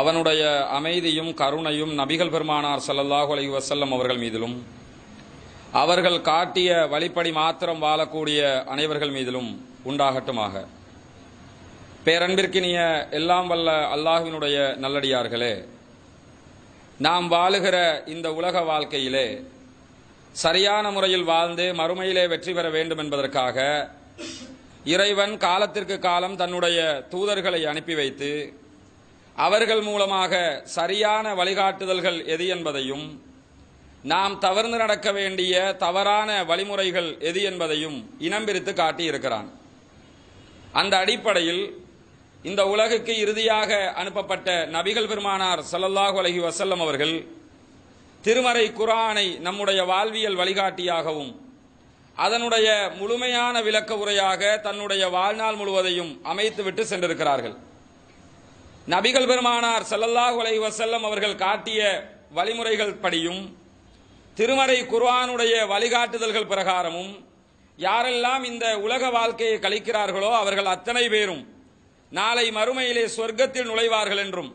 அவனுடைய அமைதியும் கருணையும் நபிகள் பெருமானார் சல்லல்லாஹு அலி வசல்லம் அவர்கள் மீதிலும் அவர்கள் காட்டிய வழிப்படி மாத்திரம் வாழக்கூடிய அனைவர்கள் மீதிலும் உண்டாகட்டுமாக பேரன்பிற்கினிய எல்லாம் வல்ல அல்லாஹுவினுடைய நல்லடியார்களே நாம் வாழுகிற இந்த உலக வாழ்க்கையிலே சரியான முறையில் வாழ்ந்து மறுமையிலே வெற்றி பெற வேண்டும் என்பதற்காக இறைவன் காலத்திற்கு காலம் தன்னுடைய தூதர்களை அனுப்பி வைத்து அவர்கள் மூலமாக சரியான வழிகாட்டுதல்கள் எது என்பதையும் நாம் தவறு நடக்க வேண்டிய தவறான வழிமுறைகள் எது என்பதையும் இனம் பிரித்து காட்டியிருக்கிறான் அந்த அடிப்படையில் இந்த உலகுக்கு இறுதியாக அனுப்பப்பட்ட நபிகள் பெருமானார் சல்லல்லாஹு அலஹி வசல்லம் அவர்கள் திருமறை குரானை நம்முடைய வாழ்வியல் வழிகாட்டியாகவும் அதனுடைய முழுமையான விளக்க உரையாக தன்னுடைய வாழ்நாள் முழுவதையும் அமைத்துவிட்டு சென்றிருக்கிறார்கள் நபிகள் பெருமானார் சல்லல்லாஹ் உலை வசல்லம் அவர்கள் காட்டிய வழிமுறைகள் படியும் திருமறை குர்வானுடைய வழிகாட்டுதல்கள் பிரகாரமும் யாரெல்லாம் இந்த உலக வாழ்க்கையை கழிக்கிறார்களோ அவர்கள் அத்தனை பேரும் நாளை மறுமையிலே சொர்க்கத்தில் நுழைவார்கள் என்றும்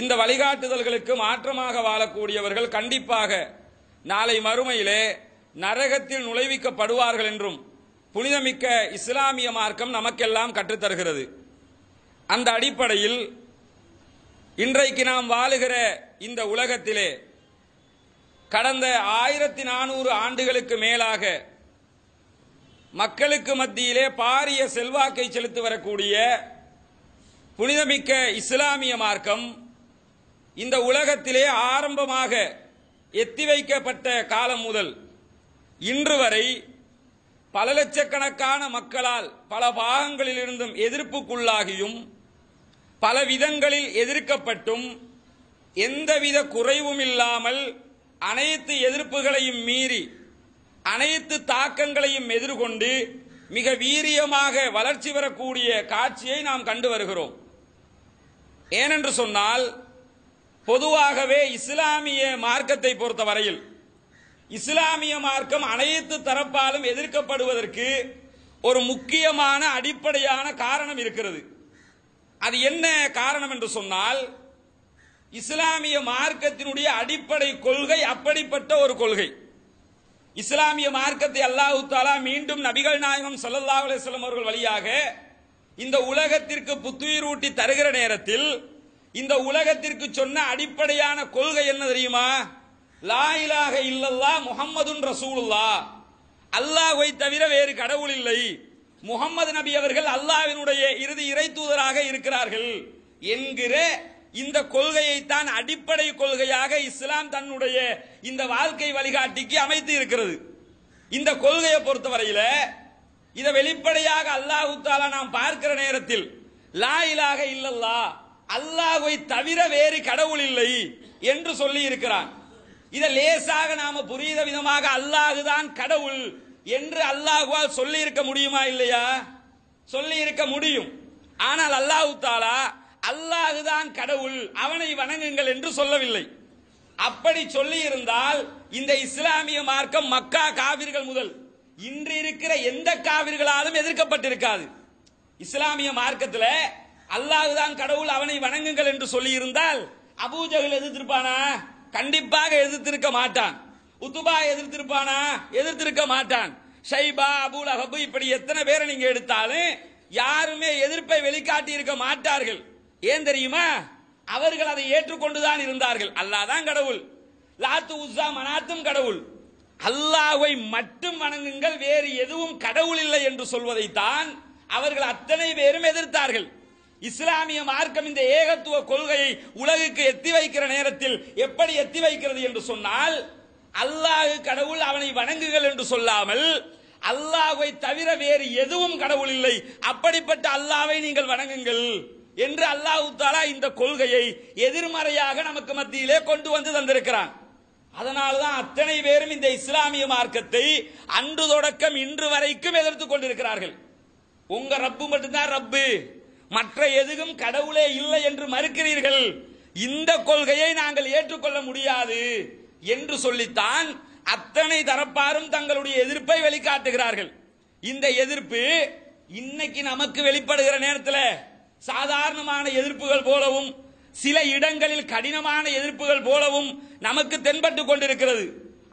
இந்த வழிகாட்டுதல்களுக்கு மாற்றமாக வாழக்கூடியவர்கள் கண்டிப்பாக நாளை மறுமையிலே நரகத்தில் நுழைவிக்கப்படுவார்கள் என்றும் புனிதமிக்க இஸ்லாமிய மார்க்கம் நமக்கெல்லாம் கற்றுத்தருகிறது அந்த அடிப்படையில் இன்றைக்கு நாம் வாழுகிற இந்த உலகத்திலே கடந்த ஆயிரத்தி நானூறு ஆண்டுகளுக்கு மேலாக மக்களுக்கு மத்தியிலே பாரிய செல்வாக்கை செலுத்தி வரக்கூடிய புனிதமிக்க இஸ்லாமிய மார்க்கம் இந்த உலகத்திலே ஆரம்பமாக எத்தி வைக்கப்பட்ட காலம் முதல் இன்று வரை பல லட்சக்கணக்கான மக்களால் பல பாகங்களிலிருந்தும் எதிர்ப்புக்குள்ளாகியும் பல விதங்களில் எதிர்க்கப்பட்டும் எந்தவித குறைவும் இல்லாமல் அனைத்து எதிர்ப்புகளையும் மீறி அனைத்து தாக்கங்களையும் எதிர்கொண்டு மிக வீரியமாக வளர்ச்சி பெறக்கூடிய காட்சியை நாம் கண்டு வருகிறோம் ஏனென்று சொன்னால் பொதுவாகவே இஸ்லாமிய மார்க்கத்தை பொறுத்தவரையில் வரையில் இஸ்லாமிய மார்க்கம் அனைத்து தரப்பாலும் எதிர்க்கப்படுவதற்கு ஒரு முக்கியமான அடிப்படையான காரணம் இருக்கிறது அது என்ன காரணம் என்று சொன்னால் இஸ்லாமிய மார்க்கத்தினுடைய அடிப்படை கொள்கை அப்படிப்பட்ட ஒரு கொள்கை இஸ்லாமிய மார்க்கத்தை அல்லாஹு தாலா மீண்டும் நபிகள் நாயகம் சல்லா அலிஸ்லாம் அவர்கள் வழியாக இந்த உலகத்திற்கு புத்துயிர் ஊட்டி தருகிற நேரத்தில் இந்த உலகத்திற்கு சொன்ன அடிப்படையான கொள்கை என்ன தெரியுமா லா இலாக இல்லல்லா முகம்மதுன் ரசூலுல்லா அல்லாஹை தவிர வேறு கடவுள் இல்லை முகம்மது நபி அவர்கள் அல்லாவினுடைய இறுதி இறை தூதராக இருக்கிறார்கள் என்கிற இந்த கொள்கையை தான் அடிப்படை கொள்கையாக இஸ்லாம் தன்னுடைய இந்த வாழ்க்கை வழிகாட்டிக்கு அமைத்து இருக்கிறது இந்த கொள்கையை பொறுத்தவரையில் இதை வெளிப்படையாக அல்லாஹு தாலா நாம் பார்க்கிற நேரத்தில் லா இலாக இல்லல்லா அல்லாஹை தவிர வேறு கடவுள் இல்லை என்று சொல்லி இருக்கிறான் இதை லேசாக நாம புரித விதமாக அல்லாஹுதான் கடவுள் என்று அல்லாஹுவால் சொல்லி இருக்க முடியுமா இல்லையா சொல்லி இருக்க முடியும் ஆனால் அல்லாஹு தாலா அல்லாஹுதான் கடவுள் அவனை வணங்குங்கள் என்று சொல்லவில்லை அப்படி சொல்லி இருந்தால் இந்த இஸ்லாமிய மார்க்கம் மக்கா காவிர்கள் முதல் இன்று இருக்கிற எந்த காவிர்களாலும் எதிர்க்கப்பட்டிருக்காது இஸ்லாமிய மார்க்கத்தில் அல்லாஹுதான் கடவுள் அவனை வணங்குங்கள் என்று சொல்லி இருந்தால் அபூஜகல் எதிர்த்திருப்பானா கண்டிப்பாக எதிர்த்திருக்க மாட்டான் உத்துபா எதிர்த்திருப்பானா எதிர்த்திருக்க மாட்டான் ஷைபா அபுல் அஹபு இப்படி எத்தனை பேரை நீங்க எடுத்தாலும் யாருமே எதிர்ப்பை வெளிக்காட்டி இருக்க மாட்டார்கள் ஏன் தெரியுமா அவர்கள் அதை ஏற்றுக்கொண்டுதான் இருந்தார்கள் அல்லாதான் கடவுள் லாத்து உஸ்ஸா மனாத்தும் கடவுள் அல்லாவை மட்டும் வணங்குங்கள் வேறு எதுவும் கடவுள் இல்லை என்று சொல்வதைத்தான் அவர்கள் அத்தனை பேரும் எதிர்த்தார்கள் இஸ்லாமிய மார்க்கம் இந்த ஏகத்துவ கொள்கையை உலகுக்கு எத்தி வைக்கிற நேரத்தில் எப்படி எத்தி வைக்கிறது என்று சொன்னால் அல்லாஹு கடவுள் அவனை வணங்குகள் என்று சொல்லாமல் அல்லாஹை தவிர வேறு எதுவும் கடவுள் இல்லை அப்படிப்பட்ட அல்லாவை நீங்கள் வணங்குங்கள் என்று அல்லாஹு தாலா இந்த கொள்கையை எதிர்மறையாக நமக்கு மத்தியிலே கொண்டு வந்து தந்திருக்கிறான் அதனால்தான் அத்தனை பேரும் இந்த இஸ்லாமிய மார்க்கத்தை அன்று தொடக்கம் இன்று வரைக்கும் எதிர்த்து கொண்டிருக்கிறார்கள் உங்க ரப்பு மட்டும்தான் ரப்பு மற்ற எதுவும் கடவுளே இல்லை என்று மறுக்கிறீர்கள் இந்த கொள்கையை நாங்கள் ஏற்றுக்கொள்ள முடியாது என்று சொல்லித்தான் அத்தனை தரப்பாரும் தங்களுடைய எதிர்ப்பை வெளிக்காட்டுகிறார்கள் இந்த எதிர்ப்பு இன்னைக்கு நமக்கு வெளிப்படுகிற நேரத்தில் சாதாரணமான எதிர்ப்புகள் போலவும் சில இடங்களில் கடினமான எதிர்ப்புகள் போலவும் நமக்கு தென்பட்டு கொண்டிருக்கிறது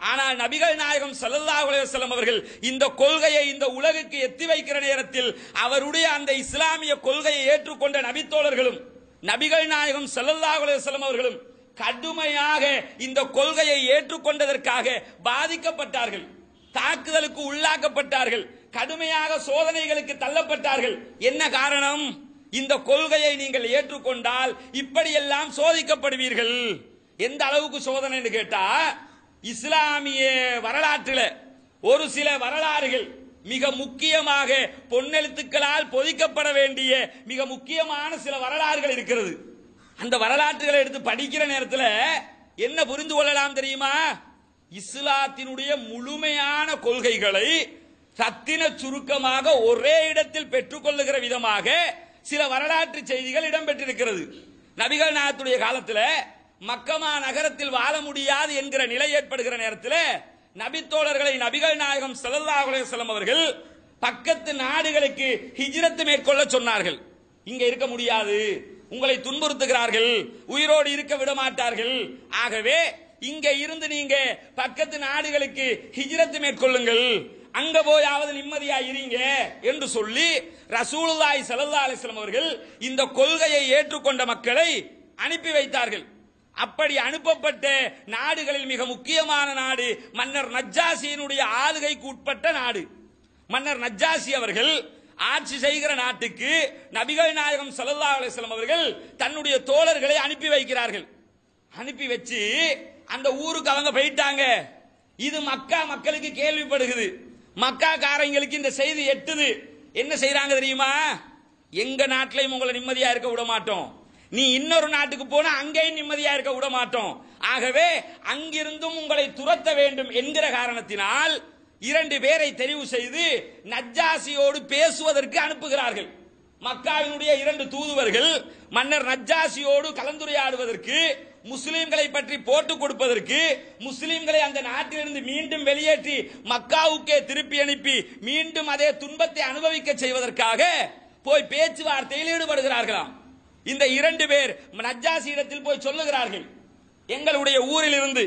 ஆனால் நபிகள் நாயகம் சல்லல்லா அலுவலம் அவர்கள் இந்த கொள்கையை இந்த உலகுக்கு எத்தி வைக்கிற நேரத்தில் அவருடைய அந்த இஸ்லாமிய கொள்கையை ஏற்றுக்கொண்ட நபித்தோழர்களும் நபிகள் நாயகம் சல்லல்லா அலுவலம் அவர்களும் கடுமையாக இந்த கொள்கையை ஏற்றுக்கொண்டதற்காக பாதிக்கப்பட்டார்கள் தாக்குதலுக்கு உள்ளாக்கப்பட்டார்கள் கடுமையாக சோதனைகளுக்கு தள்ளப்பட்டார்கள் என்ன காரணம் இந்த கொள்கையை நீங்கள் ஏற்றுக்கொண்டால் இப்படியெல்லாம் சோதிக்கப்படுவீர்கள் எந்த அளவுக்கு சோதனைன்னு கேட்டா இஸ்லாமிய வரலாற்றில் ஒரு சில வரலாறுகள் மிக முக்கியமாக பொன்னெழுத்துக்களால் பொதிக்கப்பட வேண்டிய மிக முக்கியமான சில வரலாறுகள் இருக்கிறது அந்த வரலாற்றுகளை எடுத்து படிக்கிற நேரத்தில் என்ன புரிந்து கொள்ளலாம் தெரியுமா இஸ்லாத்தினுடைய முழுமையான கொள்கைகளை சத்தின சுருக்கமாக ஒரே இடத்தில் பெற்றுக்கொள்ளுகிற விதமாக சில வரலாற்று செய்திகள் இடம்பெற்றிருக்கிறது நபிகள் நாயத்துடைய காலத்தில் மக்கமா நகரத்தில் வாழ முடியாது என்கிற நிலை ஏற்படுகிற நேரத்தில் நபித்தோழர்களை நபிகள் நாயகம் செல்லல்லாஹுலே செல்லும் அவர்கள் பக்கத்து நாடுகளுக்கு ஹிஜ்ரத்து மேற்கொள்ள சொன்னார்கள் இங்க இருக்க முடியாது உங்களை துன்புறுத்துகிறார்கள் உயிரோடு இருக்க விட மாட்டார்கள் ஆகவே இங்க இருந்து நீங்க பக்கத்து நாடுகளுக்கு ஹிஜ்ரத்து மேற்கொள்ளுங்கள் அங்க போயாவது நிம்மதியா இருங்க என்று சொல்லி ரசூலுல்லாய் சலல்லா அலிஸ்லாம் அவர்கள் இந்த கொள்கையை ஏற்றுக்கொண்ட மக்களை அனுப்பி வைத்தார்கள் அப்படி அனுப்பப்பட்ட நாடுகளில் மிக முக்கியமான நாடு மன்னர் நஜ்ஜாசியினுடைய ஆளுகைக்கு உட்பட்ட நாடு மன்னர் நஜ்ஜாசி அவர்கள் ஆட்சி செய்கிற நாட்டுக்கு நபிகள் நாயகம் சல்லா அலிஸ்லாம் அவர்கள் தன்னுடைய தோழர்களை அனுப்பி வைக்கிறார்கள் அனுப்பி வச்சு அந்த ஊருக்கு அவங்க போயிட்டாங்க இது மக்கா மக்களுக்கு கேள்விப்படுகிறது மக்கா காரங்களுக்கு இந்த செய்தி எட்டுது என்ன செய்யறாங்க தெரியுமா எங்க நாட்டிலையும் உங்களை நிம்மதியா இருக்க விட மாட்டோம் நீ இன்னொரு நாட்டுக்கு போனா அங்கேயும் நிம்மதியா இருக்க விட மாட்டோம் ஆகவே அங்கிருந்தும் உங்களை துரத்த வேண்டும் என்கிற காரணத்தினால் இரண்டு பேரை தெரிவு செய்து நஜ்ஜாசியோடு பேசுவதற்கு அனுப்புகிறார்கள் மக்காவினுடைய இரண்டு தூதுவர்கள் மன்னர் நஜ்ஜாசியோடு கலந்துரையாடுவதற்கு முஸ்லிம்களை பற்றி போட்டுக் கொடுப்பதற்கு முஸ்லிம்களை அந்த நாட்டிலிருந்து மீண்டும் வெளியேற்றி மக்காவுக்கே திருப்பி அனுப்பி மீண்டும் அதே துன்பத்தை அனுபவிக்க செய்வதற்காக போய் பேச்சுவார்த்தையில் ஈடுபடுகிறார்களாம் இந்த இரண்டு பேர் நஜ்ஜாசியிடத்தில் போய் சொல்லுகிறார்கள் எங்களுடைய ஊரில் இருந்து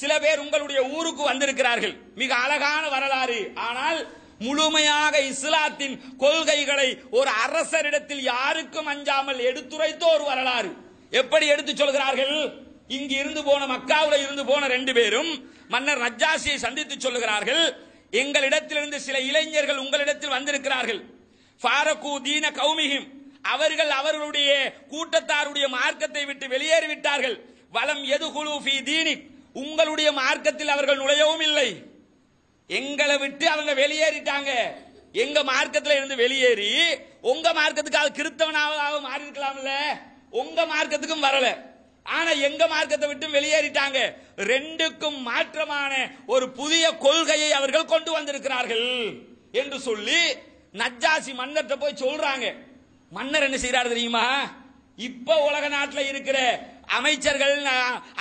சில பேர் உங்களுடைய ஊருக்கு வந்திருக்கிறார்கள் மிக அழகான வரலாறு ஆனால் முழுமையாக இஸ்லாத்தின் கொள்கைகளை ஒரு அரசரிடத்தில் யாருக்கும் அஞ்சாமல் எடுத்துரைத்த ஒரு வரலாறு எப்படி எடுத்து சொல்கிறார்கள் இங்கு இருந்து போன மக்காவில் இருந்து போன ரெண்டு பேரும் மன்னர் நஜ்ஜாசியை சந்தித்து சொல்லுகிறார்கள் எங்களிடத்திலிருந்து சில இளைஞர்கள் உங்களிடத்தில் வந்திருக்கிறார்கள் ஃபாரகு தீன கௌமிகிம் அவர்கள் அவர்களுடைய கூட்டத்தாருடைய மார்க்கத்தை விட்டு வெளியேறிவிட்டார்கள் வலம் எதுகுழு ஃபி தீனிக் உங்களுடைய மார்க்கத்தில் அவர்கள் நுழையவும் இல்லை எங்களை விட்டு அவங்க வெளியேறிட்டாங்க எங்க மார்க்கத்தில் இருந்து வெளியேறி உங்க மார்க்கத்துக்கு அது கிறித்தவனாக மாறி இருக்கலாம்ல உங்க மார்க்கத்துக்கும் வரல ஆனா எங்க மார்க்கத்தை விட்டு வெளியேறிட்டாங்க ரெண்டுக்கும் மாற்றமான ஒரு புதிய கொள்கையை அவர்கள் கொண்டு வந்திருக்கிறார்கள் என்று சொல்லி நஜ்ஜாசி மன்னர்கிட்ட போய் சொல்றாங்க மன்னர் என்ன செய்யறாரு தெரியுமா இப்ப உலக நாட்டில் இருக்கிற அமைச்சர்கள்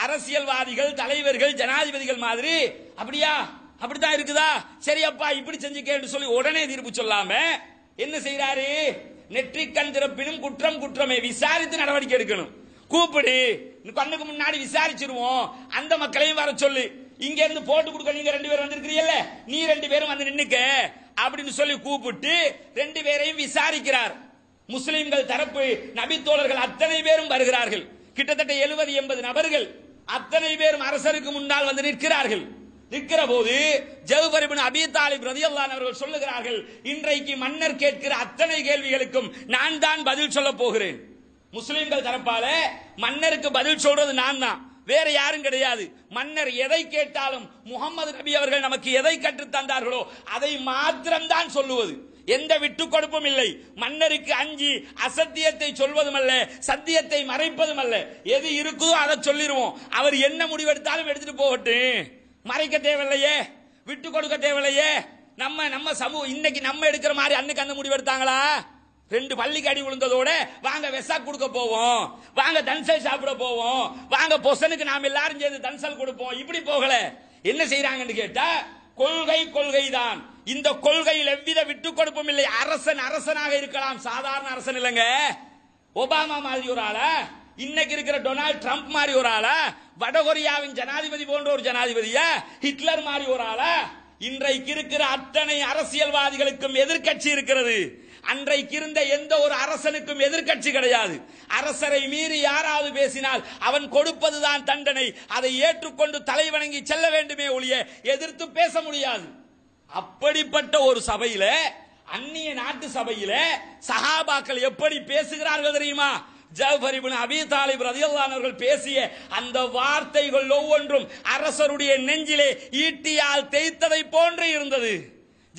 அரசியல்வாதிகள் தலைவர்கள் ஜனாதிபதிகள் மாதிரி அப்படியா அப்படித்தான் இருக்குதா சரி அப்பா இப்படி செஞ்சு கேட்டு சொல்லி உடனே தீர்ப்பு சொல்லாம என்ன செய்யறாரு நெற்றிக்கண் திறப்பினும் குற்றம் குற்றமே விசாரித்து நடவடிக்கை எடுக்கணும் கூப்பிடு கண்ணுக்கு முன்னாடி விசாரிச்சிருவோம் அந்த மக்களையும் வர சொல்லு இங்க இருந்து போட்டு கொடுக்க நீங்க ரெண்டு பேரும் வந்திருக்கிறீல்ல நீ ரெண்டு பேரும் வந்து நின்னுக்க அப்படின்னு சொல்லி கூப்பிட்டு ரெண்டு பேரையும் விசாரிக்கிறார் முஸ்லிம்கள் தரப்பு நபித்தோழர்கள் அத்தனை பேரும் வருகிறார்கள் கிட்டத்தட்ட எழுபது எண்பது நபர்கள் அத்தனை பேரும் அரசருக்கு முன்னால் வந்து நிற்கிறார்கள் நிற்கிற போது ஜவுபர் இபின் அவர்கள் சொல்லுகிறார்கள் இன்றைக்கு மன்னர் கேட்கிற அத்தனை கேள்விகளுக்கும் நான் தான் பதில் சொல்ல போகிறேன் முஸ்லிம்கள் தரப்பால மன்னருக்கு பதில் சொல்றது நான் தான் வேற யாரும் கிடையாது மன்னர் எதை கேட்டாலும் முகமது நபி அவர்கள் நமக்கு எதை கற்றுத் தந்தார்களோ அதை மாத்திரம்தான் சொல்லுவது எந்த விட்டு கொடுப்பும் இல்லை மன்னருக்கு அஞ்சி அசத்தியத்தை சொல்வதும் அல்ல சத்தியத்தை மறைப்பதும் அல்ல எது இருக்குதோ அதை சொல்லிடுவோம் அவர் என்ன முடிவெடுத்தாலும் எடுத்துட்டு போகட்டு மறைக்க தேவையில்லையே விட்டு கொடுக்க தேவையில்லையே நம்ம நம்ம சமூகம் இன்னைக்கு நம்ம எடுக்கிற மாதிரி அன்னைக்கு அந்த முடிவெடுத்தாங்களா ரெண்டு பள்ளிக்கு அடி விழுந்ததோட வாங்க வெசா கொடுக்க போவோம் வாங்க தன்சல் சாப்பிட போவோம் வாங்க பொசனுக்கு நாம் எல்லாரும் சேர்ந்து தன்சல் கொடுப்போம் இப்படி போகல என்ன செய்யறாங்கன்னு கேட்டா கொள்கை கொள்கை தான் இந்த கொள்கையில் எவ்வித விட்டுக் கொடுப்பும் இல்லை அரசன் அரசனாக இருக்கலாம் சாதாரண அரசன் இல்லைங்க ஒபாமா மாதிரி ஒரு ஆள இன்னைக்கு இருக்கிற டொனால்டு ட்ரம்ப் மாதிரி ஒரு ஆள வடகொரியாவின் ஜனாதிபதி போன்ற ஒரு ஜனாதிபதிய ஹிட்லர் மாதிரி ஒரு ஆள இன்றைக்கு இருக்கிற அத்தனை அரசியல்வாதிகளுக்கும் எதிர்கட்சி இருக்கிறது அன்றைக்கு இருந்த எந்த ஒரு அரசனுக்கும் எதிர்கட்சி கிடையாது அரசரை மீறி யாராவது பேசினால் அவன் கொடுப்பதுதான் தண்டனை அதை ஏற்றுக்கொண்டு தலைவணங்கி செல்ல வேண்டுமே ஒழிய எதிர்த்து பேச முடியாது அப்படிப்பட்ட ஒரு சபையில அந்நிய நாட்டு சபையில சஹாபாக்கள் எப்படி பேசுகிறார்கள் தெரியுமா ஜவஹர் இபின் அபி பேசிய அந்த வார்த்தைகள் ஒவ்வொன்றும் அரசருடைய நெஞ்சிலே ஈட்டியால் தேய்த்ததை போன்று இருந்தது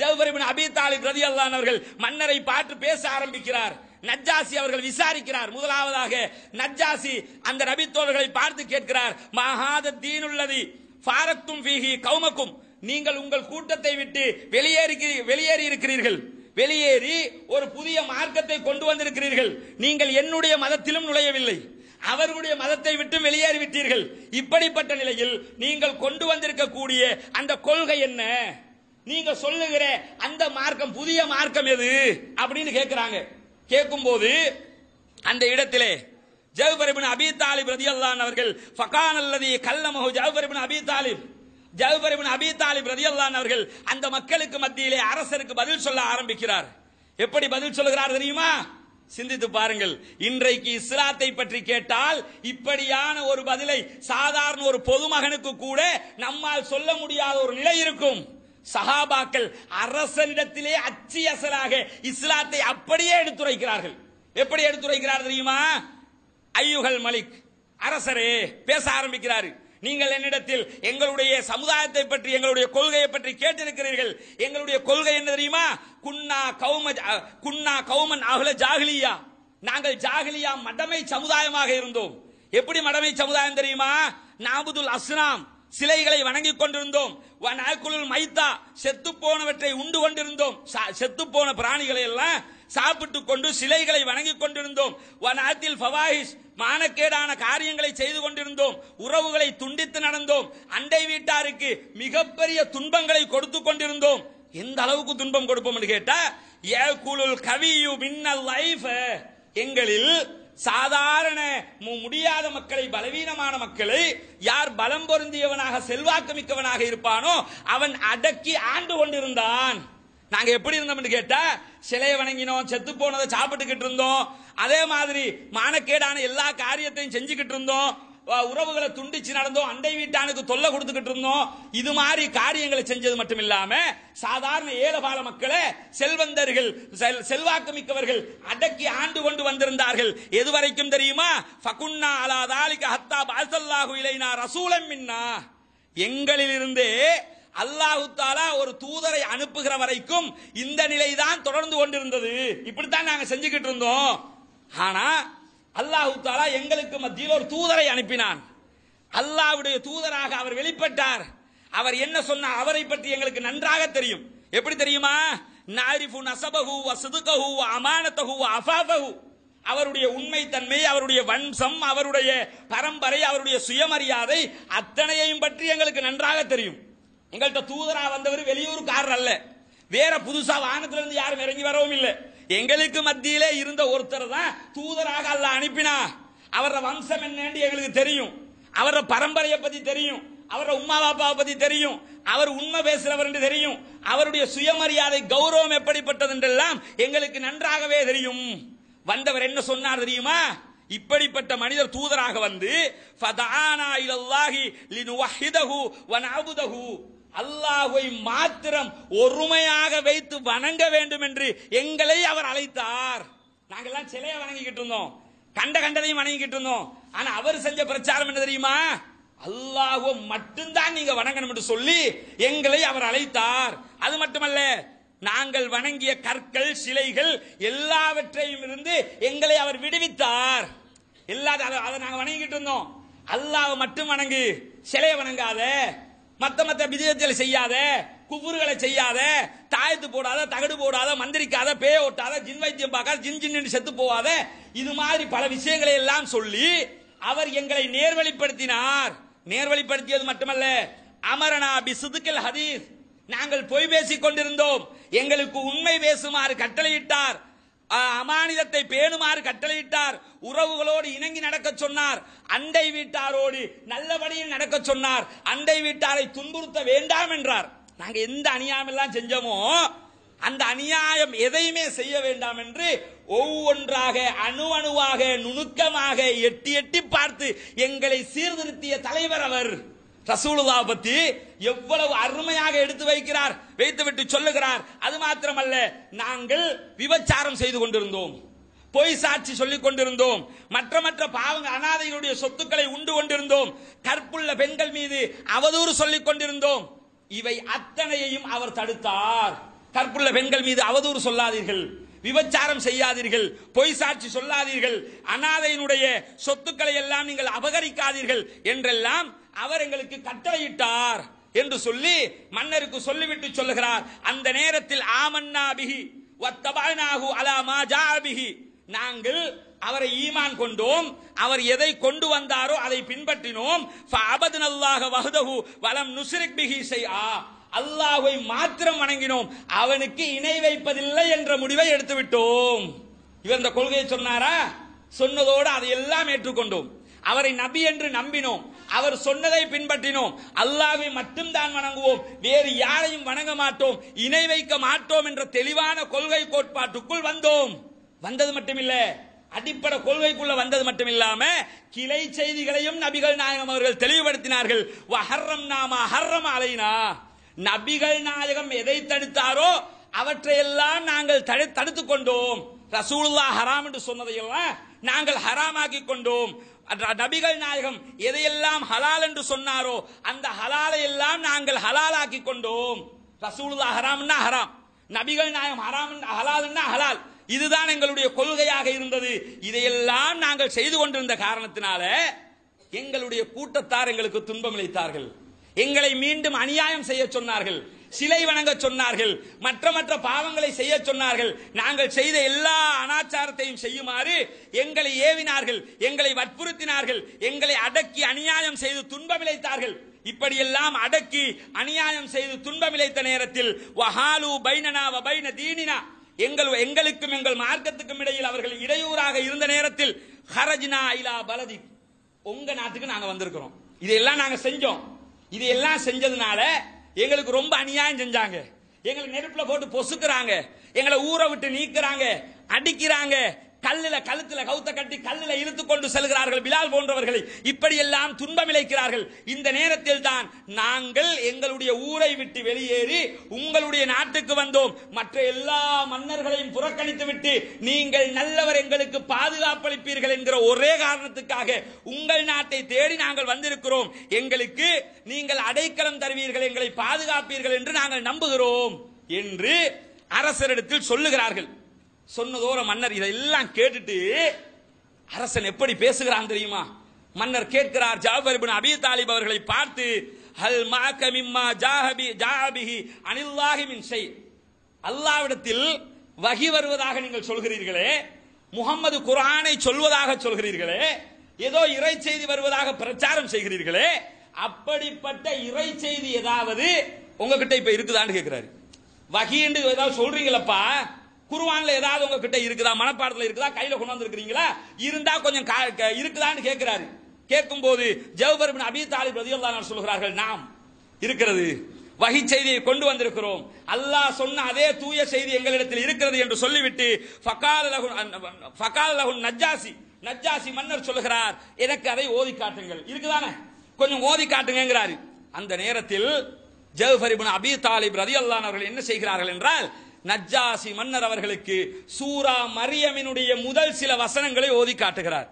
ஜவஹர் இபின் அபி தாலிப் மன்னரை பார்த்து பேச ஆரம்பிக்கிறார் நஜ்ஜாசி அவர்கள் விசாரிக்கிறார் முதலாவதாக நஜ்ஜாசி அந்த நபித்தோழர்களை பார்த்து கேட்கிறார் மகாத தீனுள்ளதி பாரத்தும் பீகி கௌமக்கும் நீங்கள் உங்கள் கூட்டத்தை விட்டு வெளியேறி வெளியேறி இருக்கிறீர்கள் வெளியேறி ஒரு புதிய மார்க்கத்தை கொண்டு வந்திருக்கிறீர்கள் நீங்கள் என்னுடைய மதத்திலும் நுழையவில்லை அவர்களுடைய மதத்தை விட்டு வெளியேறிவிட்டீர்கள் இப்படிப்பட்ட நிலையில் நீங்கள் கொண்டு வந்திருக்கக்கூடிய அந்த கொள்கை என்ன நீங்க சொல்லுகிற அந்த மார்க்கம் புதிய மார்க்கம் எது அப்படின்னு கேட்கிறாங்க கேட்கும் போது அந்த இடத்திலே ஜவுபரிபின் இபின் அபி தாலிப் ரதி அல்லான் அவர்கள் ஃபகான் அல்லதி கல்லமஹு ஜவுபரிபின் அபிதாலிப் அபி தாலிப் ஜவுபரிபின் அபிதாலி தாலிப் அவர்கள் அந்த மக்களுக்கு மத்தியிலே அரசருக்கு பதில் சொல்ல ஆரம்பிக்கிறார் எப்படி பதில் சொல்லுகிறார் தெரியுமா சிந்தித்து பாருங்கள் இன்றைக்கு இஸ்லாத்தை பற்றி கேட்டால் இப்படியான ஒரு பதிலை சாதாரண ஒரு பொதுமகனுக்கு கூட நம்மால் சொல்ல முடியாத ஒரு நிலை இருக்கும் சஹாபாக்கள் அரசனிடத்திலே அச்சி அசலாக இஸ்லாத்தை அப்படியே எடுத்துரைக்கிறார்கள் எப்படி எடுத்துரைக்கிறார் தெரியுமா ஐயுகல் மலிக் அரசரே பேச ஆரம்பிக்கிறாரு நீங்கள் என்னிடத்தில் எங்களுடைய சமுதாயத்தை பற்றி எங்களுடைய கொள்கையை பற்றி கேட்டிருக்கிறீர்கள் எங்களுடைய கொள்கை என்ன தெரியுமா குன்னா கௌம குன்னா கௌமன் அகல ஜாகலியா நாங்கள் ஜாகலியா மடமை சமுதாயமாக இருந்தோம் எப்படி மடமை சமுதாயம் தெரியுமா நாபுதுல் அஸ்னாம் சிலைகளை வணங்கிக் கொண்டிருந்தோம் மைத்தா செத்து போனவற்றை உண்டு கொண்டிருந்தோம் செத்து போன பிராணிகளை எல்லாம் சாப்பிட்டு கொண்டு சிலைகளை வணங்கிக் கொண்டிருந்தோம் ஃபவாஹிஸ் மானக்கேடான காரியங்களை செய்து கொண்டிருந்தோம் உறவுகளை துண்டித்து நடந்தோம் அண்டை வீட்டாருக்கு மிகப்பெரிய துன்பங்களை கொடுத்து கொண்டிருந்தோம் எந்த அளவுக்கு துன்பம் கொடுப்போம்னு கேட்டா ஏ குலுல் கவியு மின்னல் லைஃப் எங்களில் சாதாரண முடியாத மக்களை பலவீனமான மக்களை யார் பலம் பொருந்தியவனாக செல்வாக்கு மிக்கவனாக இருப்பானோ அவன் அடக்கி ஆண்டு கொண்டிருந்தான் நாங்க எப்படி இருந்தோம்னு கேட்டா சிலையை வணங்கினோம் செத்து போனதை சாப்பிட்டுக்கிட்டு இருந்தோம் அதே மாதிரி மானக்கேடான எல்லா காரியத்தையும் செஞ்சுக்கிட்டு இருந்தோம் உறவுகளை துண்டிச்சு நடந்தோம் அண்டை வீட்டானுக்கு தொல்லை கொடுத்துக்கிட்டு இருந்தோம் இது மாதிரி காரியங்களை செஞ்சது மட்டும் இல்லாம சாதாரண ஏழபால மக்களை செல்வந்தர்கள் செல்வாக்கு மிக்கவர்கள் அடக்கி ஆண்டு கொண்டு வந்திருந்தார்கள் எது வரைக்கும் தெரியுமா ஃபகுன்னா அலா தாலிக ஹத்தா பாசல்லாஹு இலைனா ரசூலம் மின்னா எங்களிலிருந்தே அல்லாஹு தாலா ஒரு தூதரை அனுப்புகிற வரைக்கும் இந்த நிலை தான் தொடர்ந்து கொண்டிருந்தது இப்படித்தான் நாங்க செஞ்சுக்கிட்டு இருந்தோம் ஆனா அல்லாஹு தாலா எங்களுக்கு மத்தியில் ஒரு தூதரை அனுப்பினான் அல்லாவுடைய தூதராக அவர் வெளிப்பட்டார் அவர் என்ன சொன்ன அவரை பற்றி எங்களுக்கு நன்றாக தெரியும் எப்படி தெரியுமா நாரிஃபு நசபஹு தன்மை அவருடைய உண்மைத்தன்மை அவருடைய வம்சம் அவருடைய பரம்பரை அவருடைய சுயமரியாதை அத்தனையையும் பற்றி எங்களுக்கு நன்றாக தெரியும் எங்கள்கிட்ட தூதரா வந்தவர் வெளியூருக்காரர் அல்ல வேற புதுசா வானத்திலிருந்து யாரும் இறங்கி வரவும் இல்லை எங்களுக்கு மத்தியிலே இருந்த ஒருத்தர் தான் தூதராக அல்ல அனுப்பினா அவர வம்சம் என்னன்னு எங்களுக்கு தெரியும் அவர பரம்பரையை பத்தி தெரியும் அவர உமா பாப்பாவை பத்தி தெரியும் அவர் உண்மை பேசுறவர் என்று தெரியும் அவருடைய சுயமரியாதை கௌரவம் எப்படிப்பட்டது என்றெல்லாம் எங்களுக்கு நன்றாகவே தெரியும் வந்தவர் என்ன சொன்னார் தெரியுமா இப்படிப்பட்ட மனிதர் தூதராக வந்து ஃபதானா அல்லாஹுவை மாத்திரம் ஒருமையாக வைத்து வணங்க வேண்டும் என்று எங்களை அவர் அழைத்தார் நாங்கெல்லாம் சிலையை வணங்கிக்கிட்டு இருந்தோம் கண்ட கண்டதையும் வணங்கிக்கிட்டு இருந்தோம் ஆனா அவர் செஞ்ச பிரச்சாரம் என்ன தெரியுமா அல்லாஹோ மட்டும்தான் நீங்க வணங்கணும் என்று சொல்லி எங்களை அவர் அழைத்தார் அது மட்டுமல்ல நாங்கள் வணங்கிய கற்கள் சிலைகள் எல்லாவற்றையும் இருந்து எங்களை அவர் விடுவித்தார் எல்லா அதை நாங்கள் வணங்கிக்கிட்டு இருந்தோம் அல்லாஹ் மட்டும் வணங்கு சிலையை வணங்காத மத்த மத்த விஜயத்தில் செய்யாத குபுறுகளை செய்யாத தாயத்து போடாத தகடு போடாத மந்திரிக்காத பேய ஓட்டாத ஜின் வைத்தியம் பார்க்காத ஜின் ஜின் செத்து போவாத இது மாதிரி பல விஷயங்களை எல்லாம் சொல்லி அவர் எங்களை நேர்வழிப்படுத்தினார் நேர்வழிப்படுத்தியது மட்டுமல்ல அமரனா பி சுதுக்கல் ஹதீஸ் நாங்கள் பொய் பேசிக் கொண்டிருந்தோம் எங்களுக்கு உண்மை பேசுமாறு கட்டளையிட்டார் அமானிதத்தை பேணுமாறு கட்டளையிட்டார் உறவுகளோடு இணங்கி நடக்க சொன்னார் அண்டை வீட்டாரோடு நல்லபடியில் நடக்க சொன்னார் அண்டை வீட்டாரை துன்புறுத்த வேண்டாம் என்றார் நாங்க எந்த எல்லாம் செஞ்சோமோ அந்த அநியாயம் எதையுமே செய்ய வேண்டாம் என்று ஒவ்வொன்றாக அணு அணுவாக நுணுக்கமாக எட்டி எட்டி பார்த்து எங்களை சீர்திருத்திய தலைவர் அவர் ரசூலுல்லா பத்தி எவ்வளவு அருமையாக எடுத்து வைக்கிறார் விட்டு சொல்லுகிறார் அது மாத்திரமல்ல நாங்கள் விபச்சாரம் செய்து கொண்டிருந்தோம் பொய் சாட்சி சொல்லிக் கொண்டிருந்தோம் மற்ற மற்ற பாவங்க அனாதைகளுடைய சொத்துக்களை உண்டு கொண்டிருந்தோம் கற்புள்ள பெண்கள் மீது அவதூறு சொல்லிக் கொண்டிருந்தோம் இவை அத்தனையையும் அவர் தடுத்தார் கற்புள்ள பெண்கள் மீது அவதூறு சொல்லாதீர்கள் விபச்சாரம் செய்யாதீர்கள் பொய் சாட்சி சொல்லாதீர்கள் அனாதையினுடைய சொத்துக்களை எல்லாம் நீங்கள் அபகரிக்காதீர்கள் என்றெல்லாம் அவர் எங்களுக்கு கட்டளையிட்டார் என்று சொல்லி மன்னருக்கு சொல்லிவிட்டு சொல்லுகிறார் அந்த நேரத்தில் ஆமன்னாபிஹி நாங்கள் அவரை ஈமான் கொண்டோம் அவர் எதை கொண்டு வந்தாரோ அதை பின்பற்றினோம் அபதுனல்லாக வகுதகு வலம் நுசுரிக் பிஹி செய்யா அல்லாஹை மாத்திரம் வணங்கினோம் அவனுக்கு இணை வைப்பதில்லை என்ற முடிவை எடுத்துவிட்டோம் இவர் இந்த கொள்கையை சொன்னாரா சொன்னதோடு அதை எல்லாம் ஏற்றுக்கொண்டோம் அவரை நபி என்று நம்பினோம் அவர் சொன்னதை பின்பற்றினோம் அல்லாவை மட்டும்தான் வணங்குவோம் வேறு யாரையும் வணங்க மாட்டோம் இணை வைக்க மாட்டோம் என்ற தெளிவான கொள்கை கோட்பாட்டுக்குள் வந்தோம் வந்தது மட்டுமில்லை அடிப்படை கொள்கைக்குள்ள வந்தது மட்டும் இல்லாம கிளை செய்திகளையும் நபிகள் நாயகம் அவர்கள் தெளிவுபடுத்தினார்கள் ஹர்ரம் நாமா ஹர்ரம் நபிகள் நாயகம் எதை தடுத்தாரோ அவற்றையெல்லாம் நாங்கள் தடுத்துக் கொண்டோம் ரசூல்லா ஹராம் என்று சொன்னதையெல்லாம் நாங்கள் ஹராமாக்கி கொண்டோம் நபிகள் நாயகம் எதையெல்லாம் ஹலால் என்று சொன்னாரோ அந்த ஹலாலை எல்லாம் நாங்கள் ஹலாலாக்கி கொண்டோம் ரசூலுல்லா ஹராம்னா ஹராம் நபிகள் நாயகம் ஹராம் ஹலால்னா ஹலால் இதுதான் எங்களுடைய கொள்கையாக இருந்தது இதையெல்லாம் நாங்கள் செய்து கொண்டிருந்த காரணத்தினால எங்களுடைய கூட்டத்தார் எங்களுக்கு துன்பம் இழைத்தார்கள் எங்களை மீண்டும் அநியாயம் செய்ய சொன்னார்கள் சிலை வணங்க சொன்னார்கள் மற்ற மற்ற பாவங்களை செய்ய சொன்னார்கள் நாங்கள் செய்த எல்லா அனாச்சாரத்தையும் செய்யுமாறு எங்களை ஏவினார்கள் எங்களை வற்புறுத்தினார்கள் எங்களை அடக்கி அநியாயம் செய்து துன்பம் விளைத்தார்கள் இப்படியெல்லாம் அடக்கி அநியாயம் செய்து துன்பமிழைத்த நேரத்தில் வஹாலு பைனனா பைன தீனினா எங்கள் எங்களுக்கும் எங்கள் மார்க்கத்துக்கும் இடையில் அவர்கள் இடையூறாக இருந்த நேரத்தில் ஹரஜினா இலா பலதி உங்க நாட்டுக்கு நாங்க வந்திருக்கிறோம் இதையெல்லாம் நாங்க செஞ்சோம் இதையெல்லாம் செஞ்சதுனால எங்களுக்கு ரொம்ப அநியாயம் செஞ்சாங்க எங்களுக்கு நெருப்புல போட்டு பொசுக்கிறாங்க எங்களை ஊரை விட்டு நீக்கிறாங்க அடிக்கிறாங்க கல்லில கழுத்துல கவுத்த கட்டி கல்லில இழுத்துக் கொண்டு செல்கிறார்கள் பிலால் போன்றவர்களை இப்படியெல்லாம் துன்பம் இழைக்கிறார்கள் இந்த நேரத்தில் தான் நாங்கள் எங்களுடைய ஊரை விட்டு வெளியேறி உங்களுடைய நாட்டுக்கு வந்தோம் மற்ற எல்லா மன்னர்களையும் புறக்கணித்து விட்டு நீங்கள் நல்லவர் எங்களுக்கு பாதுகாப்பளிப்பீர்கள் என்கிற ஒரே காரணத்துக்காக உங்கள் நாட்டை தேடி நாங்கள் வந்திருக்கிறோம் எங்களுக்கு நீங்கள் அடைக்கலம் தருவீர்கள் எங்களை பாதுகாப்பீர்கள் என்று நாங்கள் நம்புகிறோம் என்று அரசரிடத்தில் சொல்லுகிறார்கள் சொன்னதோர மன்னர் இதெல்லாம் கேட்டுட்டு அரசன் எப்படி பேசுகிறான் தெரியுமா மன்னர் கேட்கிறார் ஜாஃபர் பின் அபி தாலிப் அவர்களை பார்த்து ஹல் மாக்க ஜாஹபி ஜாஹபிஹி அனில்லாஹி மின் ஷை அல்லாவிடத்தில் வகி வருவதாக நீங்கள் சொல்கிறீர்களே முகம்மது குரானை சொல்வதாக சொல்கிறீர்களே ஏதோ இறை செய்தி வருவதாக பிரச்சாரம் செய்கிறீர்களே அப்படிப்பட்ட இறை செய்தி ஏதாவது உங்ககிட்ட இப்ப இருக்குதான்னு கேட்கிறாரு வகி என்று ஏதாவது சொல்றீங்களப்பா குருவான்ல ஏதாவது உங்ககிட்ட இருக்குதா மனப்பாடத்துல இருக்குதா கையில கொண்டு வந்திருக்கிறீங்களா இருந்தா கொஞ்சம் இருக்குதான்னு கேட்கிறாரு கேட்கும் போது ஜவஹர் அபி தாலிப் சொல்கிறார்கள் நாம் இருக்கிறது வகை செய்தியை கொண்டு வந்திருக்கிறோம் அல்லாஹ் சொன்ன அதே தூய செய்தி எங்களிடத்தில் இருக்கிறது என்று சொல்லிவிட்டு ஃபகால் லகுன் நஜ்ஜாசி நஜ்ஜாசி மன்னர் சொல்லுகிறார் எனக்கு அதை ஓதி காட்டுங்கள் இருக்குதானே கொஞ்சம் ஓதி காட்டுங்கிறாரு அந்த நேரத்தில் ஜவஹர் அபி தாலிப் ரதி அல்லான் அவர்கள் என்ன செய்கிறார்கள் என்றால் நஜ்ஜாசி மன்னர் அவர்களுக்கு சூரா மரியமினுடைய முதல் சில வசனங்களை ஓதி காட்டுகிறார்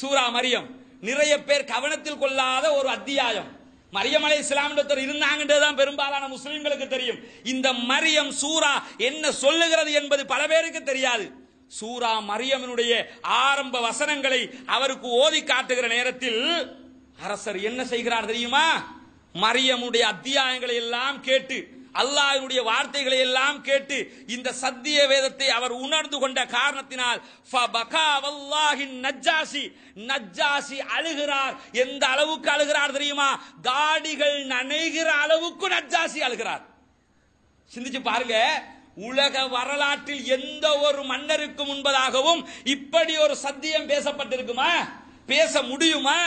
சூரா மரியம் நிறைய பேர் கவனத்தில் கொள்ளாத ஒரு அத்தியாயம் மரியம் அலை இஸ்லாம் இருந்தாங்கன்றதுதான் பெரும்பாலான முஸ்லிம்களுக்கு தெரியும் இந்த மரியம் சூரா என்ன சொல்லுகிறது என்பது பல பேருக்கு தெரியாது சூரா மரியமனுடைய ஆரம்ப வசனங்களை அவருக்கு ஓதி காட்டுகிற நேரத்தில் அரசர் என்ன செய்கிறார் தெரியுமா மரியமுடைய அத்தியாயங்களை எல்லாம் கேட்டு அல்லாஹ்வுடைய வார்த்தைகளை எல்லாம் கேட்டு இந்த சத்திய வேதத்தை அவர் உணர்ந்து கொண்ட காரணத்தினால் நஜ்ஜாசி நஜ்ஜாசி அழுகிறார் எந்த அளவுக்கு அழுகிறார் தெரியுமா தாடிகள் நனைகிற அளவுக்கு நஜ்ஜாசி அழுகிறார் சிந்திச்சு பாருங்க உலக வரலாற்றில் எந்த ஒரு மன்னருக்கு முன்பதாகவும் இப்படி ஒரு சத்தியம் பேசப்பட்டிருக்குமா பேச முடியுமா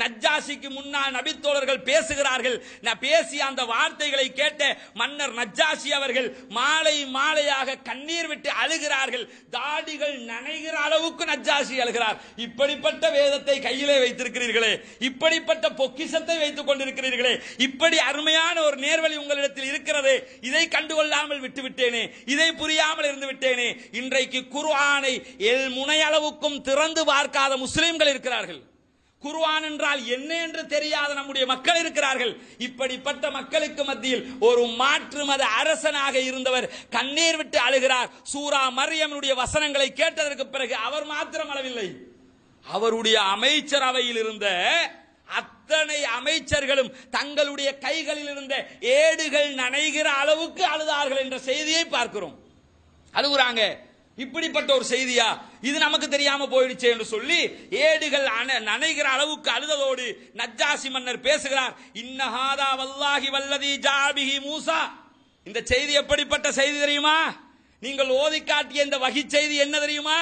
நஜ்ஜாசிக்கு முன்னால் நபித்தோழர்கள் பேசுகிறார்கள் நான் பேசிய அந்த வார்த்தைகளை கேட்ட மன்னர் நஜ்ஜாசி அவர்கள் மாலை மாலையாக கண்ணீர் விட்டு அழுகிறார்கள் தாடிகள் நனைகிற அளவுக்கு நஜ்ஜாசி அழுகிறார் இப்படிப்பட்ட வேதத்தை கையிலே வைத்திருக்கிறீர்களே இப்படிப்பட்ட பொக்கிசத்தை வைத்துக் கொண்டிருக்கிறீர்களே இப்படி அருமையான ஒரு நேர்வழி உங்களிடத்தில் இருக்கிறது இதை கண்டுகொள்ளாமல் விட்டுவிட்டேனே இதை புரியாமல் இருந்து விட்டேனே இன்றைக்கு குர்ஆனை எல் முனையளவுக்கும் திறந்து பார்க்காத முஸ்லிம்கள் இருக்கிறார்கள் குர்வான் என்றால் என்ன என்று தெரியாத நம்முடைய மக்கள் இருக்கிறார்கள் இப்படிப்பட்ட மக்களுக்கு மத்தியில் ஒரு மாற்று மத அரசனாக இருந்தவர் கண்ணீர் விட்டு அழுகிறார் சூரா மரியமனுடைய வசனங்களை கேட்டதற்கு பிறகு அவர் மாத்திரம் அளவில்லை அவருடைய அமைச்சரவையில் இருந்த அத்தனை அமைச்சர்களும் தங்களுடைய கைகளில் இருந்த ஏடுகள் நனைகிற அளவுக்கு அழுதார்கள் என்ற செய்தியை பார்க்கிறோம் அழுகுறாங்க இப்படிப்பட்ட ஒரு செய்தியா இது நமக்கு தெரியாம போயிடுச்சு என்று சொல்லி ஏடுகள் நனைகிற அளவுக்கு அழுததோடு நஜ்ஜாசி மன்னர் பேசுகிறார் இன்னஹாதா வல்லாஹி வல்லதி ஜாபிஹி மூசா இந்த செய்தி எப்படிப்பட்ட செய்தி தெரியுமா நீங்கள் ஓதி காட்டிய இந்த வகி செய்தி என்ன தெரியுமா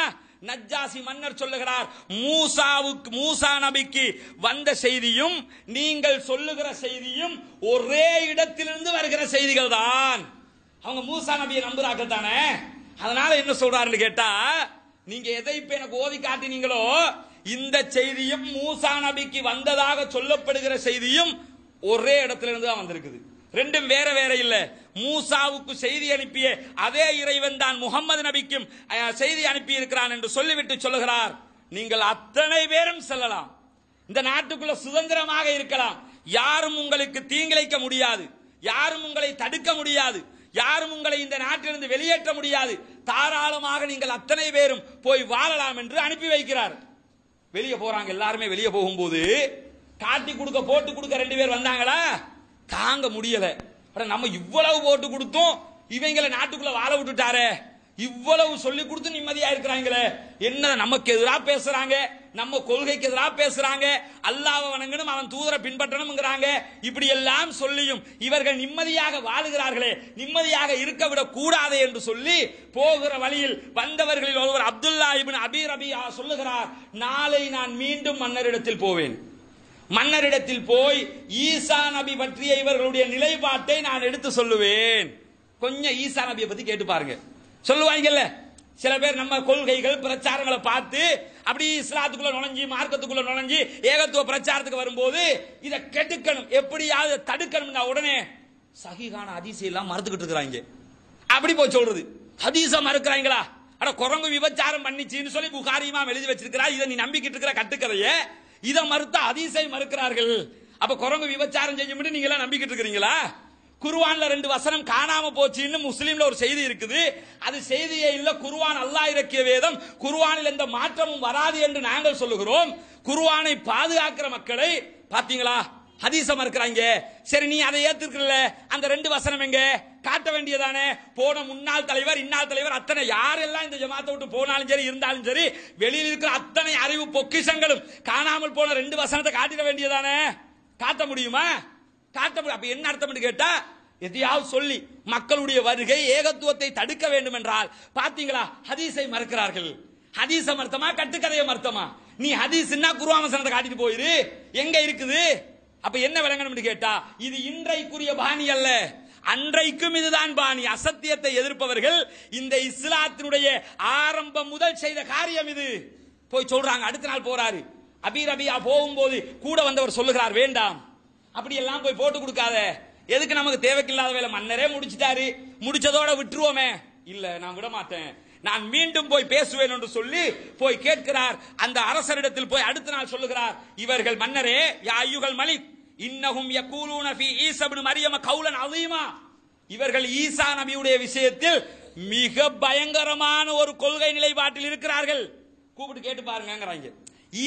நஜ்ஜாசி மன்னர் சொல்லுகிறார் மூசாவுக்கு மூசா நபிக்கு வந்த செய்தியும் நீங்கள் சொல்லுகிற செய்தியும் ஒரே இடத்திலிருந்து வருகிற செய்திகள் தான் அவங்க மூசா நபியை நம்புறாக்கள் தானே அதனால என்ன சொல்றாரு கேட்டா நீங்க எதை இப்ப எனக்கு ஓதி காட்டினீங்களோ இந்த செய்தியும் மூசா நபிக்கு வந்ததாக சொல்லப்படுகிற செய்தியும் ஒரே இடத்துல இருந்து தான் வந்திருக்குது ரெண்டும் வேற வேற இல்ல மூசாவுக்கு செய்தி அனுப்பிய அதே இறைவன் தான் முகமது நபிக்கும் செய்தி அனுப்பி இருக்கிறான் என்று சொல்லிவிட்டு சொல்லுகிறார் நீங்கள் அத்தனை பேரும் செல்லலாம் இந்த நாட்டுக்குள்ள சுதந்திரமாக இருக்கலாம் யாரும் உங்களுக்கு தீங்கிழைக்க முடியாது யாரும் உங்களை தடுக்க முடியாது யாரும் உங்களை இந்த நாட்டிலிருந்து வெளியேற்ற முடியாது தாராளமாக நீங்கள் அத்தனை பேரும் போய் வாழலாம் என்று அனுப்பி வைக்கிறார் வெளியே போறாங்க எல்லாருமே வெளியே போகும்போது காட்டி கொடுக்க போட்டு கொடுக்க ரெண்டு பேர் வந்தாங்களா தாங்க முடியல நம்ம இவ்வளவு போட்டு கொடுத்தோம் இவங்களை நாட்டுக்குள்ள வாழ விட்டுட்டாரே இவ்வளவு சொல்லி கொடுத்து நிம்மதியா இருக்கிறாங்களே என்ன நமக்கு எதிராக பேசுறாங்க நம்ம கொள்கைக்கு எதிராக பேசுறாங்க அல்லாவை வணங்கணும் அவன் தூதரை பின்பற்றணும்ங்கிறாங்க இப்படி எல்லாம் சொல்லியும் இவர்கள் நிம்மதியாக வாழுகிறார்களே நிம்மதியாக இருக்க விடக்கூடாது என்று சொல்லி போகிற வழியில் வந்தவர்களில் ஒருவர் அப்துல்லா இபின் அபீர் ரபியா சொல்லுகிறார் நாளை நான் மீண்டும் மன்னரிடத்தில் போவேன் மன்னரிடத்தில் போய் ஈசா நபி பற்றிய இவர்களுடைய நிலைப்பாட்டை நான் எடுத்து சொல்லுவேன் கொஞ்சம் ஈசா நபியை பத்தி கேட்டு பாருங்க சொல்லுவாங்கல்ல சில பேர் நம்ம கொள்கைகள் பிரச்சாரங்களை பார்த்து அப்படி இஸ்லாத்துக்குள்ள நுழைஞ்சி மார்க்கத்துக்குள்ள நுழைஞ்சி ஏகத்துவ பிரச்சாரத்துக்கு வரும்போது இதை கெடுக்கணும் எப்படியாவது தடுக்கணும்னா உடனே சகிகான அதிசி எல்லாம் மறுத்துக்கிட்டு இருக்கிறாங்க அப்படி போய் சொல்றது ஹதீச மறுக்கிறாங்களா அட குரங்கு விபச்சாரம் பண்ணிச்சுன்னு சொல்லி புகாரியமா எழுதி வச்சிருக்கிறா இதை நீ நம்பிக்கிட்டு இருக்கிற கட்டுக்கதைய இதை மறுத்தா அதிசயம் மறுக்கிறார்கள் அப்ப குரங்கு விபச்சாரம் செஞ்சு நீங்க எல்லாம் நம்பிக்கிட்டு இருக்கிறீங்களா குருவான்ல ரெண்டு வசனம் காணாம போச்சுன்னு முஸ்லீம்ல ஒரு செய்தி இருக்குது அது செய்தியே இல்ல குருவான் அல்லா இறக்கிய வேதம் குருவானில் எந்த மாற்றமும் வராது என்று நாங்கள் சொல்லுகிறோம் குருவானை பாதுகாக்கிற மக்களை பாத்தீங்களா ஹதீசம் இருக்கிறாங்க சரி நீ அதை ஏத்துக்கல அந்த ரெண்டு வசனம் எங்க காட்ட வேண்டியதானே போன முன்னாள் தலைவர் இன்னால் தலைவர் அத்தனை யாரெல்லாம் இந்த ஜமாத்தை விட்டு போனாலும் சரி இருந்தாலும் சரி வெளியில் இருக்கிற அத்தனை அறிவு பொக்கிஷங்களும் காணாமல் போன ரெண்டு வசனத்தை காட்டிட வேண்டியதானே காட்ட முடியுமா காட்ட அப்ப என்ன அர்த்தம்னு கேட்டா எதையாவது சொல்லி மக்களுடைய வருகை ஏகத்துவத்தை தடுக்க வேண்டும் என்றால் பாத்தீங்களா ஹதீசை மறுக்கிறார்கள் ஹதீச மர்த்தமா கட்டுக்கதையை மர்த்தமா நீ ஹதீஸ்னா குருவாமசனத்தை காட்டிட்டு போயிரு எங்க இருக்குது அப்ப என்ன விளங்கணும் கேட்டா இது இன்றைக்குரிய பாணி அல்ல அன்றைக்கும் இதுதான் பாணி அசத்தியத்தை எதிர்ப்பவர்கள் இந்த இஸ்லாத்தினுடைய ஆரம்பம் முதல் செய்த காரியம் இது போய் சொல்றாங்க அடுத்த நாள் போறாரு அபீரபியா போகும்போது கூட வந்தவர் சொல்லுகிறார் வேண்டாம் அப்படி எல்லாம் போய் போட்டு கொடுக்காத எதுக்கு நமக்கு தேவைக்கில்லாத வேலை மன்னரே முடிச்சிட்டாரு முடிச்சதோட விட்டுருவோமே இல்ல நான் விட மாட்டேன் நான் மீண்டும் போய் பேசுவேன் என்று சொல்லி போய் கேட்கிறார் அந்த அரசரிடத்தில் போய் அடுத்த நாள் சொல்லுகிறார் இவர்கள் மன்னரே ஐயுகள் மலிக் இன்னகும் யகூலூன ஃபி ஈசப்னு மரியம கவுலன் அதீமா இவர்கள் ஈசா நபியுடைய விஷயத்தில் மிக பயங்கரமான ஒரு கொள்கை நிலைப்பாட்டில் இருக்கிறார்கள் கூப்பிட்டு கேட்டு பாருங்கிறாங்க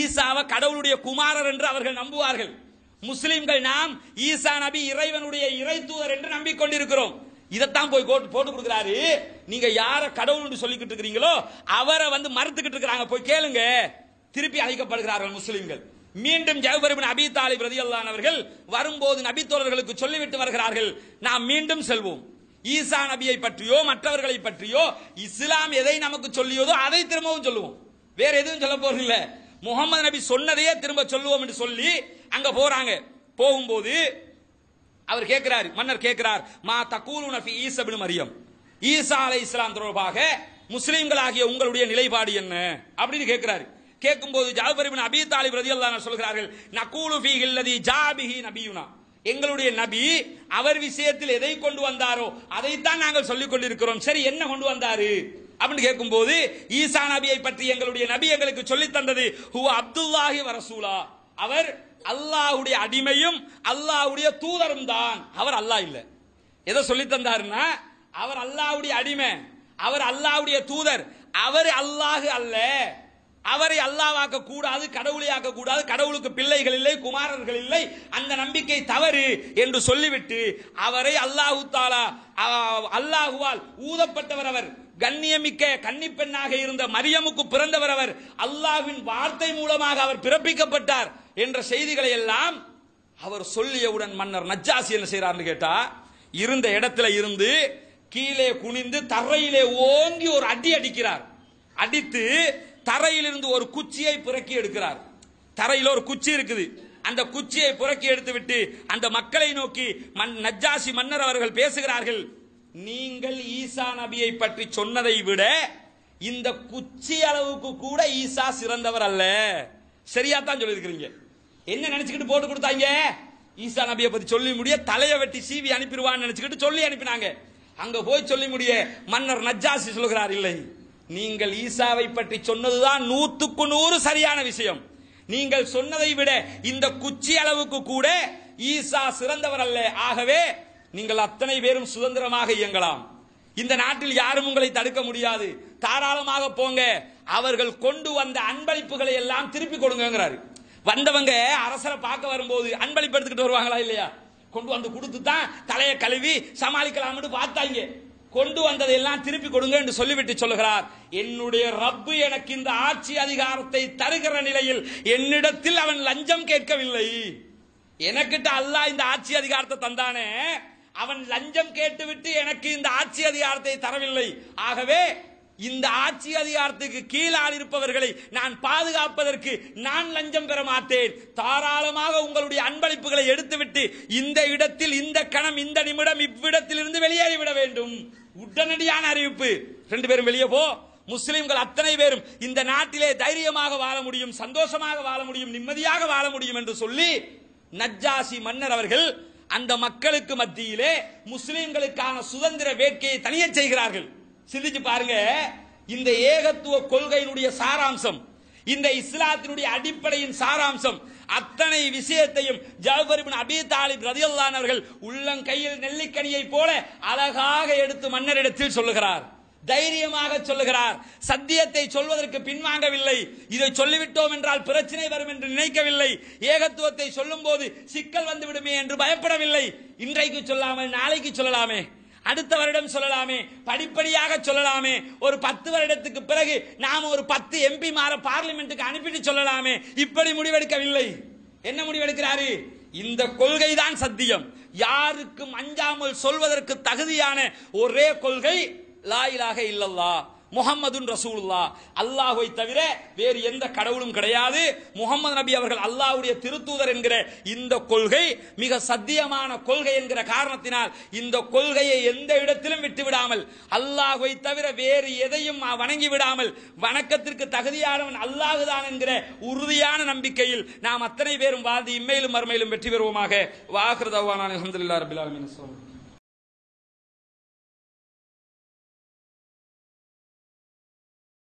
ஈசாவை கடவுளுடைய குமாரர் என்று அவர்கள் நம்புவார்கள் முஸ்லிம்கள் நாம் ஈசா நபி இறைவனுடைய இறை தூதர் என்று நம்பிக்கொண்டிருக்கிறோம் இதைத்தான் போய் போட்டு போட்டு கொடுக்குறாரு நீங்க யார கடவுள் சொல்லிக்கிட்டு இருக்கிறீங்களோ அவரை வந்து மறுத்துக்கிட்டு இருக்கிறாங்க போய் கேளுங்க திருப்பி அழைக்கப்படுகிறார்கள் முஸ்லிம்கள் மீண்டும் ஜெயபரிபின் அபி தாலிப் அவர்கள் வரும்போது நபித்தோழர்களுக்கு சொல்லிவிட்டு வருகிறார்கள் நாம் மீண்டும் செல்வோம் ஈசா நபியை பற்றியோ மற்றவர்களை பற்றியோ இஸ்லாம் எதை நமக்கு சொல்லியதோ அதை திரும்பவும் சொல்லுவோம் வேற எதுவும் சொல்ல போறது முகமது நபி சொன்னதையே திரும்ப சொல்லுவோம் என்று சொல்லி அங்க போறாங்க போகும்போது அவர் கேட்கிறார் மன்னர் கேட்கிறார் மா தக்கூலு நபி ஈசபின் மரியம் ஈசா அலை இஸ்லாம் தொடர்பாக முஸ்லீம்களாகிய உங்களுடைய நிலைப்பாடு என்ன அப்படின்னு கேட்கிறாரு கேட்கும்போது ஜாபர் இபின் அபி தாலிப் ரதி அல்லா சொல்கிறார்கள் நகூலு ஃபீ இல்லதி ஜாபிஹி நபியுனா எங்களுடைய நபி அவர் விஷயத்தில் எதை கொண்டு வந்தாரோ அதைத்தான் நாங்கள் சொல்லிக் கொண்டிருக்கிறோம் சரி என்ன கொண்டு வந்தாரு அப்படின்னு கேட்கும்போது ஈசா நபியை பற்றி எங்களுடைய நபி எங்களுக்கு சொல்லி தந்தது ஹூ அப்துல்லாஹி வரசூலா அவர் அல்லாஹுடைய அடிமையும் அல்லாஹுடைய தூதரும் தான் அவர் அல்லாஹ் இல்ல எதை சொல்லி தந்தாருன்னா அவர் அல்லாவுடைய அடிமை அவர் அல்லாவுடைய தூதர் அவர் அல்லாஹு அல்ல அவரை அல்லாவாக்க கூடாது கடவுளை ஆக்க கூடாது கடவுளுக்கு பிள்ளைகள் இல்லை குமாரர்கள் இல்லை அந்த நம்பிக்கை தவறு என்று சொல்லிவிட்டு அவரை அல்லாஹு தாலா அல்லாஹுவால் ஊதப்பட்டவர் அவர் கண்ணியமிக்க கன்னிப்பெண்ணாக இருந்த மரியமுக்கு பிறந்தவர் அவர் அல்லாஹ்வின் வார்த்தை மூலமாக அவர் பிறப்பிக்கப்பட்டார் என்ற செய்திகளை எல்லாம் அவர் சொல்லியவுடன் மன்னர் நஜ்ஜாசி என்ன செய்யறாருன்னு கேட்டா இருந்த இடத்துல இருந்து கீழே குனிந்து தரையிலே ஓங்கி ஒரு அடி அடிக்கிறார் அடித்து தரையிலிருந்து ஒரு குச்சியை பிறக்கி எடுக்கிறார் தரையில் ஒரு குச்சி இருக்குது அந்த குச்சியை புறக்கி எடுத்துவிட்டு அந்த மக்களை நோக்கி மன் நஜ்ஜாசி மன்னர் அவர்கள் பேசுகிறார்கள் நீங்கள் ஈசா நபியை பற்றி சொன்னதை விட இந்த குச்சி அளவுக்கு கூட ஈசா சிறந்தவர் அல்ல சரியா தான் சொல்லியிருக்கிறீங்க என்ன நினைச்சுக்கிட்டு போட்டு கொடுத்தாங்க ஈசா நபியை பத்தி சொல்லி முடிய தலையை வெட்டி சீவி அனுப்பிடுவான்னு நினைச்சுக்கிட்டு சொல்லி அனுப்பினாங்க அங்க போய் சொல்லி முடிய மன்னர் நஜ்ஜாசி சொல்கிறார் இல்லை நீங்கள் ஈசாவை பற்றி சொன்னதுதான் நூத்துக்கு நூறு சரியான விஷயம் நீங்கள் சொன்னதை விட இந்த குச்சி அளவுக்கு கூட ஈசா சிறந்தவர் அல்ல ஆகவே நீங்கள் அத்தனை பேரும் சுதந்திரமாக இயங்கலாம் இந்த நாட்டில் யாரும் உங்களை தடுக்க முடியாது தாராளமாக போங்க அவர்கள் கொண்டு வந்த அன்பளிப்புகளை எல்லாம் திருப்பி கொடுங்கிறாரு வந்தவங்க அரசரை பார்க்க வரும்போது அன்பளிப்பு எடுத்துக்கிட்டு வருவாங்களா இல்லையா கொண்டு வந்து கொடுத்து தான் தலையை கழுவி சமாளிக்கலாம்னு பார்த்தாங்க கொண்டு வந்ததை எல்லாம் திருப்பி கொடுங்க என்று சொல்லிவிட்டு சொல்லுகிறார் என்னுடைய ரப்பு எனக்கு இந்த ஆட்சி அதிகாரத்தை தருகிற நிலையில் என்னிடத்தில் அவன் லஞ்சம் கேட்கவில்லை எனக்கிட்ட அல்லாஹ் இந்த ஆட்சி அதிகாரத்தை தந்தானே அவன் லஞ்சம் கேட்டுவிட்டு எனக்கு இந்த ஆட்சி அதிகாரத்தை தரவில்லை ஆகவே இந்த ஆட்சி அதிகாரத்துக்கு கீழால் இருப்பவர்களை நான் பாதுகாப்பதற்கு நான் லஞ்சம் பெற மாட்டேன் தாராளமாக உங்களுடைய அன்பளிப்புகளை எடுத்துவிட்டு இந்த இடத்தில் இந்த கணம் இந்த நிமிடம் இவ்விடத்தில் இருந்து வெளியேறிவிட வேண்டும் உடனடியான அறிவிப்பு ரெண்டு பேரும் வெளியே போ முஸ்லிம்கள் அத்தனை பேரும் இந்த நாட்டிலே தைரியமாக வாழ முடியும் சந்தோஷமாக வாழ முடியும் நிம்மதியாக வாழ முடியும் என்று சொல்லி நஜ்ஜாசி மன்னர் அவர்கள் அந்த மக்களுக்கு மத்தியிலே முஸ்லிம்களுக்கான சுதந்திர வேட்கையை தனியே செய்கிறார்கள் சிந்திச்சு பாருங்க இந்த ஏகத்துவ கொள்கையினுடைய சாராம்சம் இந்த இஸ்லாத்தினுடைய அடிப்படையின் சாராம்சம் அத்தனை விஷயத்தையும் ஜவஹரிபின் அபி தாலிப் உள்ளங்கையில் நெல்லிக்கனியை போல அழகாக எடுத்து மன்னரிடத்தில் சொல்லுகிறார் தைரியமாக சொல்லுகிறார் சத்தியத்தை சொல்வதற்கு பின்வாங்கவில்லை இதை சொல்லிவிட்டோம் என்றால் பிரச்சனை வரும் என்று நினைக்கவில்லை ஏகத்துவத்தை சொல்லும் போது சிக்கல் வந்துவிடுமே என்று பயப்படவில்லை இன்றைக்கு சொல்லாமல் நாளைக்கு சொல்லலாமே அடுத்த வருடம் சொல்லலாமே படிப்படியாக சொல்லலாமே ஒரு பத்து வருடத்துக்கு பிறகு நாம் ஒரு பத்து எம்பி மாற பார்லிமெண்ட்டுக்கு அனுப்பிட்டு சொல்லலாமே இப்படி முடிவெடுக்கவில்லை என்ன முடிவெடுக்கிறாரு இந்த கொள்கை தான் சத்தியம் யாருக்கும் அஞ்சாமல் சொல்வதற்கு தகுதியான ஒரே கொள்கை லாயிலாக இல்லல்லா முகமது ரசூலுல்லா அல்லாஹுவை தவிர வேறு எந்த கடவுளும் கிடையாது முகமது நபி அவர்கள் அல்லாஹுடைய திருத்தூதர் என்கிற இந்த கொள்கை மிக சத்தியமான கொள்கை என்கிற காரணத்தினால் இந்த கொள்கையை எந்த இடத்திலும் விட்டுவிடாமல் அல்லாஹுவை தவிர வேறு எதையும் வணங்கி விடாமல் வணக்கத்திற்கு தகுதியானவன் அல்லாஹுதான் என்கிற உறுதியான நம்பிக்கையில் நாம் அத்தனை பேரும் வாழ்ந்து இம்மையிலும் மறுமையிலும் வெற்றி பெறுவோமாக வாகிருதவான அலமதுல்லா ரபிலாமின்